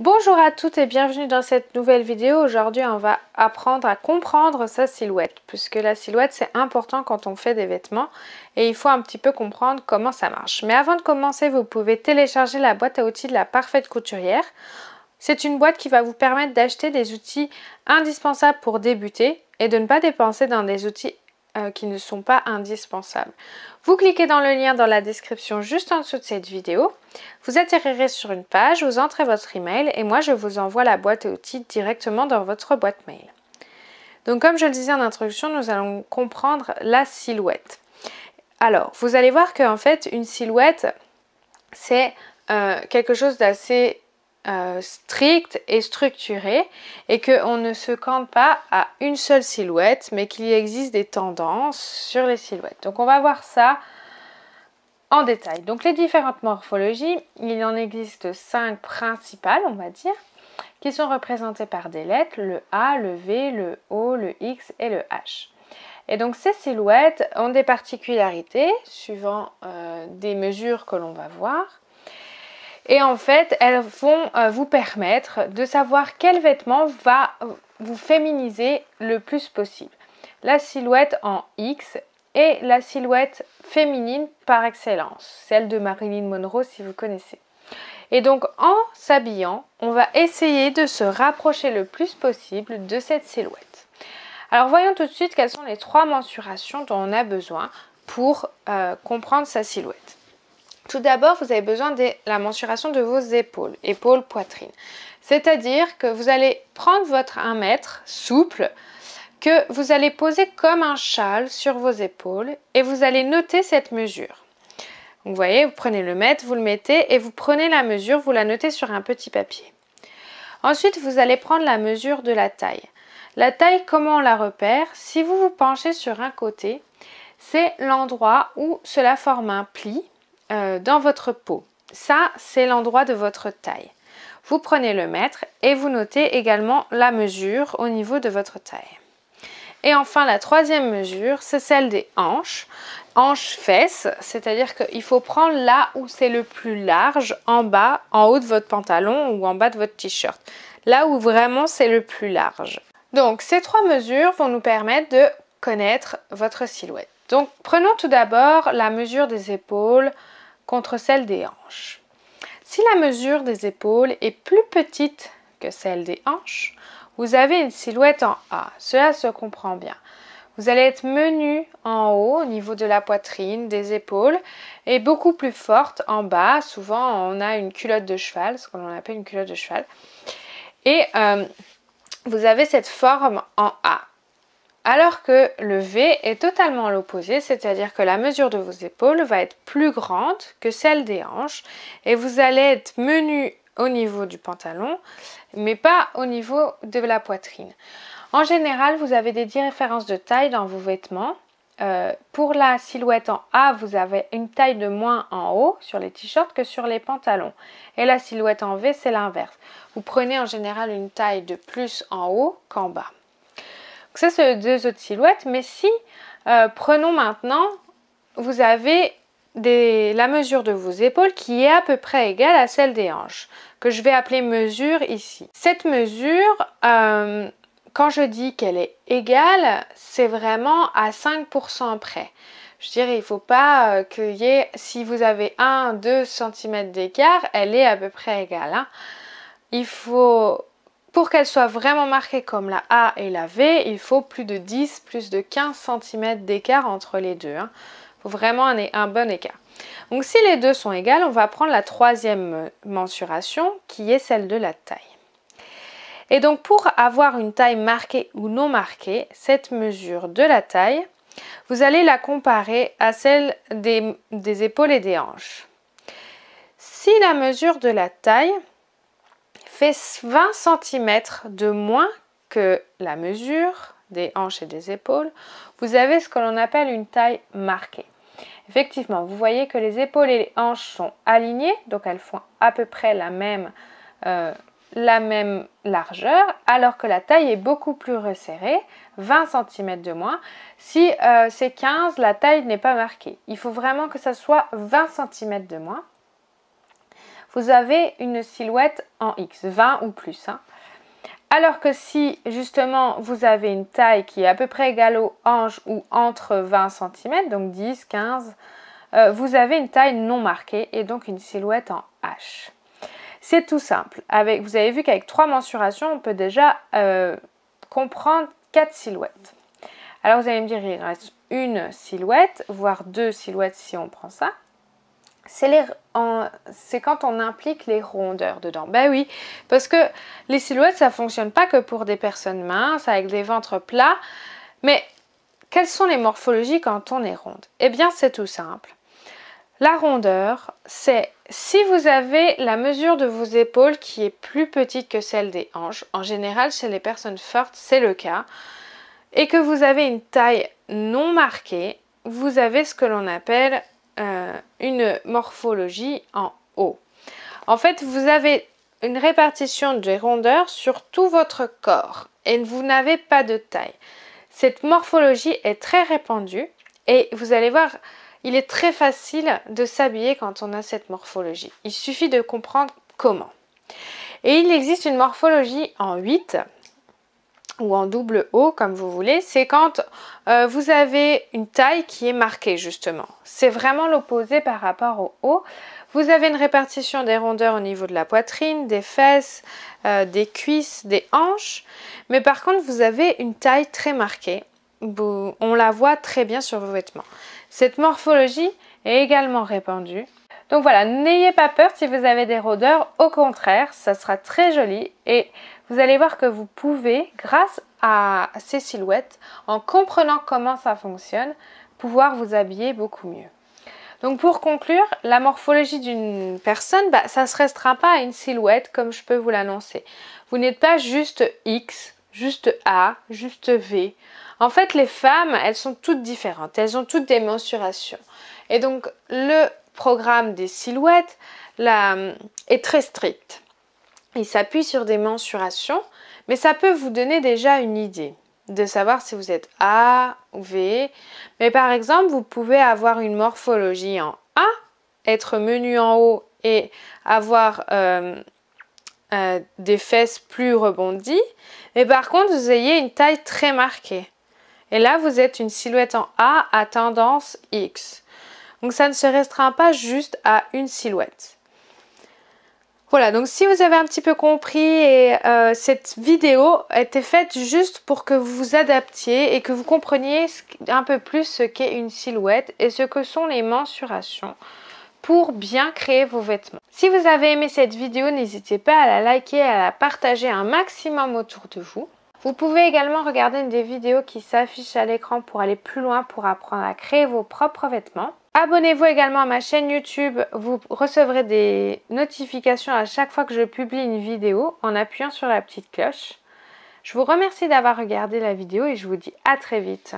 Bonjour à toutes et bienvenue dans cette nouvelle vidéo. Aujourd'hui on va apprendre à comprendre sa silhouette puisque la silhouette c'est important quand on fait des vêtements et il faut un petit peu comprendre comment ça marche. Mais avant de commencer vous pouvez télécharger la boîte à outils de la parfaite couturière. C'est une boîte qui va vous permettre d'acheter des outils indispensables pour débuter et de ne pas dépenser dans des outils euh, qui ne sont pas indispensables. Vous cliquez dans le lien dans la description juste en dessous de cette vidéo vous atterrirez sur une page, vous entrez votre email et moi je vous envoie la boîte à outils directement dans votre boîte mail. Donc comme je le disais en introduction, nous allons comprendre la silhouette. Alors, vous allez voir qu'en fait, une silhouette, c'est euh, quelque chose d'assez euh, strict et structuré et qu'on ne se campe pas à une seule silhouette, mais qu'il existe des tendances sur les silhouettes. Donc on va voir ça en détail. Donc les différentes morphologies, il en existe cinq principales, on va dire, qui sont représentées par des lettres, le A, le V, le O, le X et le H. Et donc ces silhouettes ont des particularités suivant euh, des mesures que l'on va voir. Et en fait, elles vont euh, vous permettre de savoir quel vêtement va euh, vous féminiser le plus possible. La silhouette en X et la silhouette féminine par excellence, celle de Marilyn Monroe si vous connaissez. Et donc en s'habillant, on va essayer de se rapprocher le plus possible de cette silhouette. Alors voyons tout de suite quelles sont les trois mensurations dont on a besoin pour euh, comprendre sa silhouette. Tout d'abord, vous avez besoin de la mensuration de vos épaules, épaules poitrine. C'est-à-dire que vous allez prendre votre 1 mètre souple, que vous allez poser comme un châle sur vos épaules et vous allez noter cette mesure. vous voyez, vous prenez le mètre, vous le mettez et vous prenez la mesure, vous la notez sur un petit papier. Ensuite, vous allez prendre la mesure de la taille. La taille, comment on la repère Si vous vous penchez sur un côté, c'est l'endroit où cela forme un pli euh, dans votre peau. Ça, c'est l'endroit de votre taille. Vous prenez le mètre et vous notez également la mesure au niveau de votre taille. Et enfin, la troisième mesure, c'est celle des hanches. Hanches-fesses, c'est-à-dire qu'il faut prendre là où c'est le plus large, en bas, en haut de votre pantalon ou en bas de votre t-shirt. Là où vraiment c'est le plus large. Donc, ces trois mesures vont nous permettre de connaître votre silhouette. Donc, prenons tout d'abord la mesure des épaules contre celle des hanches. Si la mesure des épaules est plus petite que celle des hanches, vous avez une silhouette en A, cela se comprend bien. Vous allez être menu en haut au niveau de la poitrine, des épaules et beaucoup plus forte en bas. Souvent on a une culotte de cheval, ce qu'on appelle une culotte de cheval. Et euh, vous avez cette forme en A. Alors que le V est totalement l'opposé, c'est-à-dire que la mesure de vos épaules va être plus grande que celle des hanches et vous allez être menu au niveau du pantalon, mais pas au niveau de la poitrine. En général, vous avez des différences de taille dans vos vêtements. Euh, pour la silhouette en A, vous avez une taille de moins en haut sur les t-shirts que sur les pantalons. Et la silhouette en V, c'est l'inverse. Vous prenez en général une taille de plus en haut qu'en bas. Donc ça, c'est deux autres silhouettes. Mais si, euh, prenons maintenant, vous avez la mesure de vos épaules qui est à peu près égale à celle des hanches, que je vais appeler mesure ici. Cette mesure, euh, quand je dis qu'elle est égale, c'est vraiment à 5% près. Je dirais, il ne faut pas euh, que y ait, si vous avez 1-2 cm d'écart, elle est à peu près égale. Hein. Il faut, pour qu'elle soit vraiment marquée comme la A et la V, il faut plus de 10, plus de 15 cm d'écart entre les deux. Hein vraiment un, bon écart. Donc si les deux sont égales, on va prendre la troisième mensuration qui est celle de la taille. Et donc pour avoir une taille marquée ou non marquée, cette mesure de la taille, vous allez la comparer à celle des épaules et des hanches. Si la mesure de la taille fait 20 cm de moins que la mesure des hanches et des épaules, vous avez ce que l'on appelle une taille marquée. Effectivement, vous voyez que les épaules et les hanches sont alignées, donc elles font à peu près la même, euh, largeur, alors que la taille est beaucoup plus resserrée, 20 cm de moins. Si euh, c'est 15, la taille n'est pas marquée. Il faut vraiment que ça soit 20 cm de moins. Vous avez une silhouette en X, 20 ou plus. Hein. Alors que si justement vous avez une taille qui est à peu près égale au hanches ou entre 20 cm, donc 10, 15, euh, vous avez une taille non marquée et donc une silhouette en H. C'est tout simple. vous avez vu qu'avec trois mensurations, on peut déjà euh, comprendre quatre silhouettes. Alors vous allez me dire, il reste une silhouette, voire deux silhouettes si on prend ça c'est quand on implique les rondeurs dedans. Ben oui, parce que les silhouettes, ça ne fonctionne pas que pour des personnes minces, avec des ventres plats, mais quelles sont les morphologies quand on est ronde Eh bien, c'est tout simple. La rondeur, c'est si vous avez la mesure de vos épaules qui est plus petite que celle des hanches, en général chez les personnes fortes, c'est le cas, et que vous avez une taille non marquée, vous avez ce que l'on appelle euh, une morphologie en haut. En fait, vous avez une répartition des rondeurs sur tout votre corps et vous n'avez pas de taille. Cette morphologie est très répandue et vous allez voir, il est très facile de s'habiller quand on a cette morphologie. Il suffit de comprendre comment. Et il existe une morphologie en 8 ou en double haut comme vous voulez, c'est quand euh, vous avez une taille qui est marquée justement. C'est vraiment l'opposé par rapport au haut. Vous avez une répartition des rondeurs au niveau de la poitrine, des fesses, euh, des cuisses, des hanches. Mais par contre, vous avez une taille très marquée. on la voit très bien sur vos vêtements. Cette morphologie est également répandue. Donc voilà, n'ayez pas peur si vous avez des rondeurs. Au contraire, ça sera très joli et vous allez voir que vous pouvez, grâce à ces silhouettes, en comprenant comment ça fonctionne, pouvoir vous habiller beaucoup mieux. Donc pour conclure, la morphologie d'une personne, bah, ça ne se restreint pas à une silhouette comme je peux vous l'annoncer. Vous n'êtes pas juste X, juste A, juste V. En fait, les femmes, elles sont toutes différentes, elles ont toutes des mensurations. Et donc le programme des silhouettes est très strict. Il s'appuie sur des mensurations, mais ça peut vous donner déjà une idée de savoir si vous êtes A ou V. Mais par exemple, vous pouvez avoir une morphologie en A, être menu en haut et avoir euh, euh, des fesses plus rebondies, mais par contre, vous ayez une taille très marquée. Et là, vous êtes une silhouette en A à tendance X. Donc ça ne se restreint pas juste à une silhouette. Voilà, donc si vous avez un petit peu compris euh, cette vidéo était faite juste pour que vous vous adaptiez et que vous compreniez un peu plus ce qu'est une silhouette et ce que sont les mensurations pour bien créer vos vêtements. Si vous avez aimé cette vidéo, n'hésitez pas à la liker, à la partager un maximum autour de vous. Vous pouvez également regarder une des vidéos qui s'affiche à l'écran pour aller plus loin pour apprendre à créer vos propres vêtements. Abonnez-vous également à ma chaîne YouTube, vous recevrez des notifications à chaque fois que je publie une vidéo en appuyant sur la petite cloche. Je vous remercie d'avoir regardé la vidéo et je vous dis à très vite.